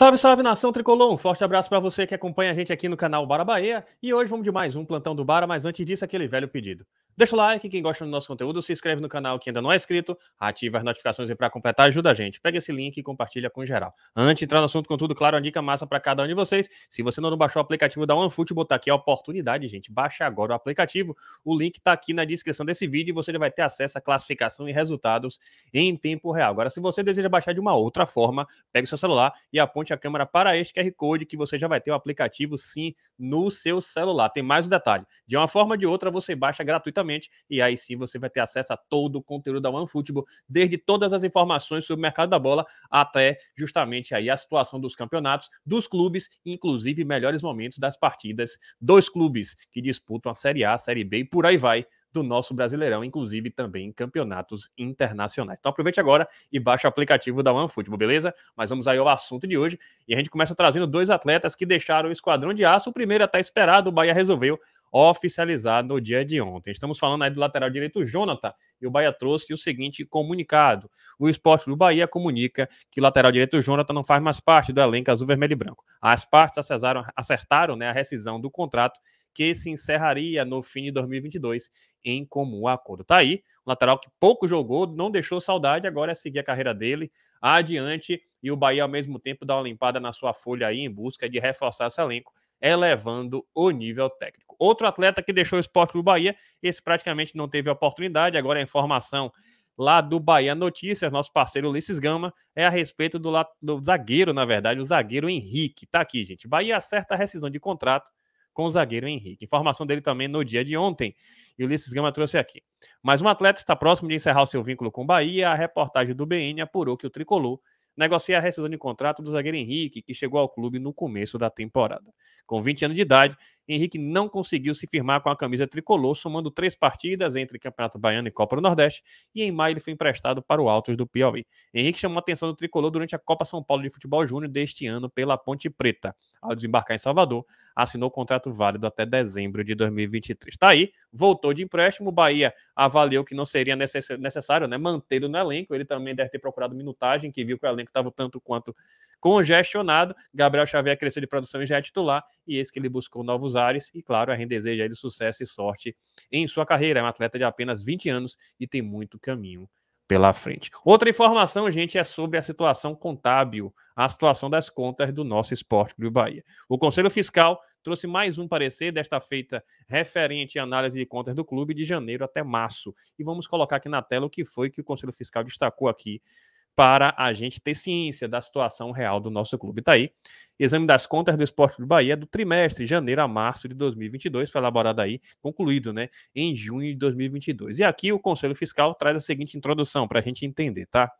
Salve, salve nação tricolor! Um forte abraço para você que acompanha a gente aqui no canal Bara Bahia. E hoje vamos de mais um plantão do Bara, mas antes disso, aquele velho pedido. Deixa o like, quem gosta do nosso conteúdo, se inscreve no canal que ainda não é inscrito, ativa as notificações e para completar ajuda a gente. Pega esse link e compartilha com geral. Antes de entrar no assunto, tudo, claro, uma dica massa para cada um de vocês. Se você não baixou o aplicativo da OneFoot, botar aqui a oportunidade, gente. Baixa agora o aplicativo. O link está aqui na descrição desse vídeo e você vai ter acesso à classificação e resultados em tempo real. Agora, se você deseja baixar de uma outra forma, pega o seu celular e aponte a câmera para este QR Code que você já vai ter o aplicativo sim no seu celular. Tem mais um detalhe. De uma forma ou de outra, você baixa gratuitamente e aí sim você vai ter acesso a todo o conteúdo da OneFootball, desde todas as informações sobre o mercado da bola até justamente aí a situação dos campeonatos, dos clubes, inclusive melhores momentos das partidas dos clubes que disputam a Série A, a Série B e por aí vai do nosso Brasileirão, inclusive também em campeonatos internacionais. Então aproveite agora e baixe o aplicativo da OneFootball, beleza? Mas vamos aí ao assunto de hoje e a gente começa trazendo dois atletas que deixaram o esquadrão de aço. O primeiro até esperado, o Bahia resolveu oficializar no dia de ontem. Estamos falando aí do lateral direito Jonathan, e o Bahia trouxe o seguinte comunicado. O Esporte do Bahia comunica que o lateral direito Jonathan não faz mais parte do elenco azul, vermelho e branco. As partes acertaram, acertaram né, a rescisão do contrato que se encerraria no fim de 2022 em comum acordo. Tá aí, um lateral que pouco jogou, não deixou saudade, agora é seguir a carreira dele adiante e o Bahia ao mesmo tempo dá uma limpada na sua folha aí em busca de reforçar esse elenco, elevando o nível técnico. Outro atleta que deixou o esporte do Bahia, esse praticamente não teve oportunidade, agora é a informação lá do Bahia Notícias, nosso parceiro Ulisses Gama, é a respeito do, do zagueiro, na verdade, o zagueiro Henrique. Tá aqui, gente. Bahia acerta a rescisão de contrato com o zagueiro Henrique. Informação dele também no dia de ontem. E Ulisses Gama trouxe aqui. Mas um atleta está próximo de encerrar o seu vínculo com o Bahia. A reportagem do BN apurou que o tricolor negocia a rescisão de contrato do zagueiro Henrique, que chegou ao clube no começo da temporada. Com 20 anos de idade, Henrique não conseguiu se firmar com a camisa tricolor, somando três partidas entre Campeonato Baiano e Copa do Nordeste, e em maio ele foi emprestado para o Altos do Piauí. Henrique chamou a atenção do tricolor durante a Copa São Paulo de Futebol Júnior deste ano pela Ponte Preta. Ao desembarcar em Salvador, assinou o contrato válido até dezembro de 2023. Está aí, voltou de empréstimo, o Bahia avaliou que não seria necessário né, mantê-lo no elenco, ele também deve ter procurado minutagem, que viu que o elenco estava tanto quanto congestionado. Gabriel Xavier cresceu de produção e já é titular, e esse que ele buscou novos ares, e claro, a gente deseja ele sucesso e sorte em sua carreira. É um atleta de apenas 20 anos e tem muito caminho pela frente. Outra informação, gente, é sobre a situação contábil, a situação das contas do nosso Esporte Clube Bahia. O Conselho Fiscal trouxe mais um parecer, desta feita referente à análise de contas do clube de janeiro até março. E vamos colocar aqui na tela o que foi que o Conselho Fiscal destacou aqui para a gente ter ciência da situação real do nosso clube. Está aí. Exame das contas do Esporte do Bahia do trimestre, janeiro a março de 2022, foi elaborado aí, concluído, né, em junho de 2022. E aqui o Conselho Fiscal traz a seguinte introdução para a gente entender, tá?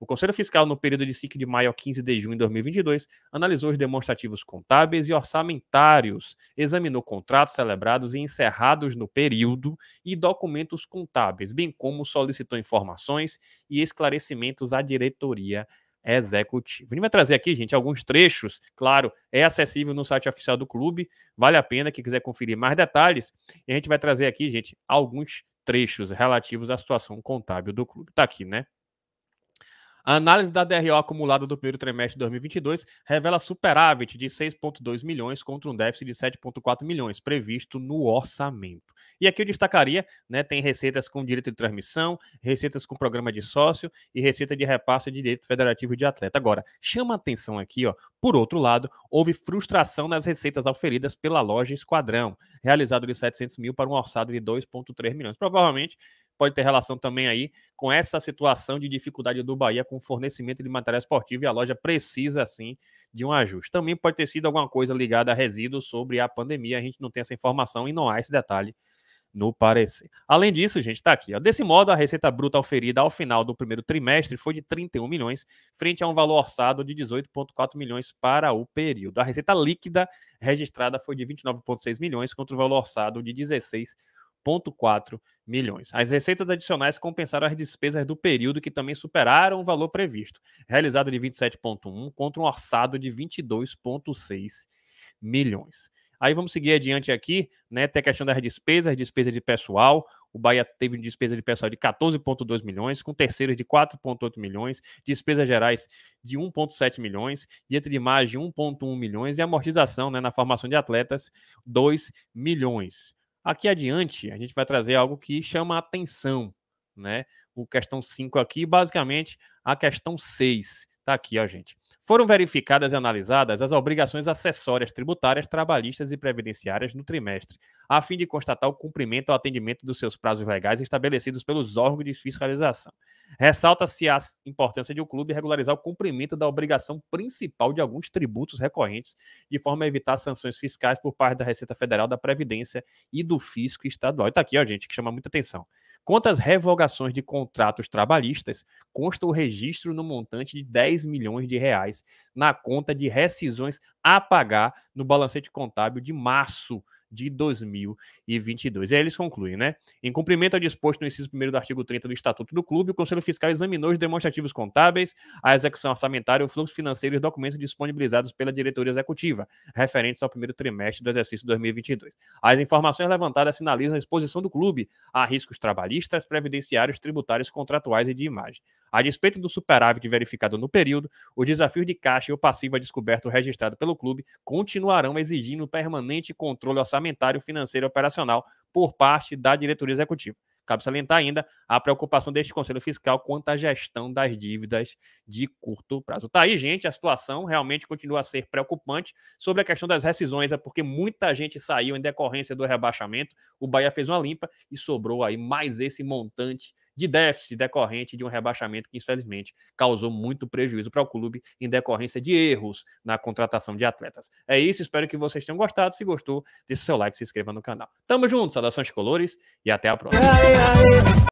O Conselho Fiscal, no período de 5 de maio a 15 de junho de 2022, analisou os demonstrativos contábeis e orçamentários, examinou contratos celebrados e encerrados no período e documentos contábeis, bem como solicitou informações e esclarecimentos à diretoria executiva. A gente vai trazer aqui, gente, alguns trechos, claro, é acessível no site oficial do clube, vale a pena quem quiser conferir mais detalhes. E a gente vai trazer aqui, gente, alguns trechos relativos à situação contábil do clube. Tá aqui, né? A análise da DRO acumulada do primeiro trimestre de 2022 revela superávit de 6,2 milhões contra um déficit de 7,4 milhões previsto no orçamento. E aqui eu destacaria, né, tem receitas com direito de transmissão, receitas com programa de sócio e receita de repasse de direito federativo de atleta. Agora, chama atenção aqui, ó, por outro lado, houve frustração nas receitas auferidas pela loja Esquadrão, realizado de 700 mil para um orçado de 2,3 milhões. Provavelmente pode ter relação também aí com essa situação de dificuldade do Bahia com o fornecimento de material esportivo e a loja precisa, sim, de um ajuste. Também pode ter sido alguma coisa ligada a resíduos sobre a pandemia, a gente não tem essa informação e não há esse detalhe no parecer. Além disso, gente, está aqui. Ó. Desse modo, a receita bruta oferida ao final do primeiro trimestre foi de 31 milhões, frente a um valor orçado de 18,4 milhões para o período. A receita líquida registrada foi de 29,6 milhões, contra o valor orçado de 16 4,4 milhões. As receitas adicionais compensaram as despesas do período que também superaram o valor previsto, realizado de 27,1 contra um orçado de 22,6 milhões. Aí vamos seguir adiante aqui, né? Tem a questão das despesas, despesa de pessoal. O Bahia teve despesa de pessoal de 14,2 milhões, com terceiros de 4,8 milhões, despesas gerais de 1,7 milhões, diante de mais de 1,1 milhões e amortização né, na formação de atletas, 2 milhões. Aqui adiante, a gente vai trazer algo que chama a atenção, né? O questão 5 aqui, basicamente, a questão 6 está aqui, ó, gente. Foram verificadas e analisadas as obrigações acessórias tributárias, trabalhistas e previdenciárias no trimestre, a fim de constatar o cumprimento ao atendimento dos seus prazos legais estabelecidos pelos órgãos de fiscalização. Ressalta-se a importância de o clube regularizar o cumprimento da obrigação principal de alguns tributos recorrentes, de forma a evitar sanções fiscais por parte da Receita Federal, da Previdência e do Fisco Estadual. Está aqui, ó, gente, que chama muita atenção. Quantas revogações de contratos trabalhistas consta o registro no montante de 10 milhões de reais na conta de rescisões a pagar no balancete contábil de março de 2022. E aí eles concluem, né? Em cumprimento ao disposto no inciso 1 do artigo 30 do Estatuto do Clube, o Conselho Fiscal examinou os demonstrativos contábeis, a execução orçamentária, o fluxo financeiro e os documentos disponibilizados pela diretoria executiva, referentes ao primeiro trimestre do exercício 2022. As informações levantadas sinalizam a exposição do clube a riscos trabalhistas, previdenciários, tributários, contratuais e de imagem. A despeito do superávit verificado no período, os desafios de caixa e o passivo descoberto registrado pelo clube continuarão exigindo permanente controle orçamentário, financeiro e operacional por parte da diretoria executiva. Cabe salientar ainda a preocupação deste Conselho Fiscal quanto à gestão das dívidas de curto prazo. Tá aí, gente, a situação realmente continua a ser preocupante sobre a questão das rescisões, é porque muita gente saiu em decorrência do rebaixamento, o Bahia fez uma limpa e sobrou aí mais esse montante de déficit decorrente de um rebaixamento que, infelizmente, causou muito prejuízo para o clube em decorrência de erros na contratação de atletas. É isso, espero que vocês tenham gostado. Se gostou, deixe seu like, se inscreva no canal. Tamo junto, saudações colores e até a próxima.